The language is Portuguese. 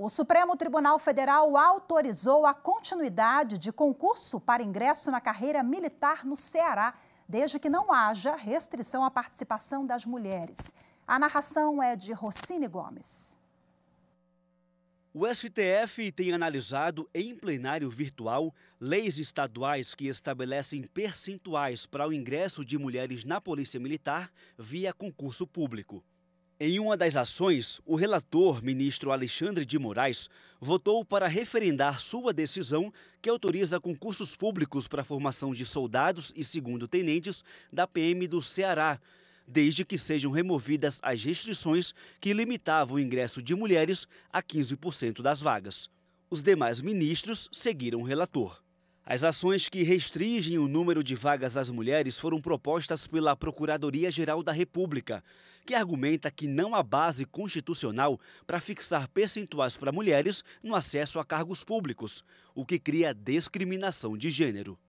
O Supremo Tribunal Federal autorizou a continuidade de concurso para ingresso na carreira militar no Ceará, desde que não haja restrição à participação das mulheres. A narração é de Rocine Gomes. O STF tem analisado em plenário virtual leis estaduais que estabelecem percentuais para o ingresso de mulheres na Polícia Militar via concurso público. Em uma das ações, o relator, ministro Alexandre de Moraes, votou para referendar sua decisão que autoriza concursos públicos para a formação de soldados e segundo-tenentes da PM do Ceará, desde que sejam removidas as restrições que limitavam o ingresso de mulheres a 15% das vagas. Os demais ministros seguiram o relator. As ações que restringem o número de vagas às mulheres foram propostas pela Procuradoria-Geral da República, que argumenta que não há base constitucional para fixar percentuais para mulheres no acesso a cargos públicos, o que cria discriminação de gênero.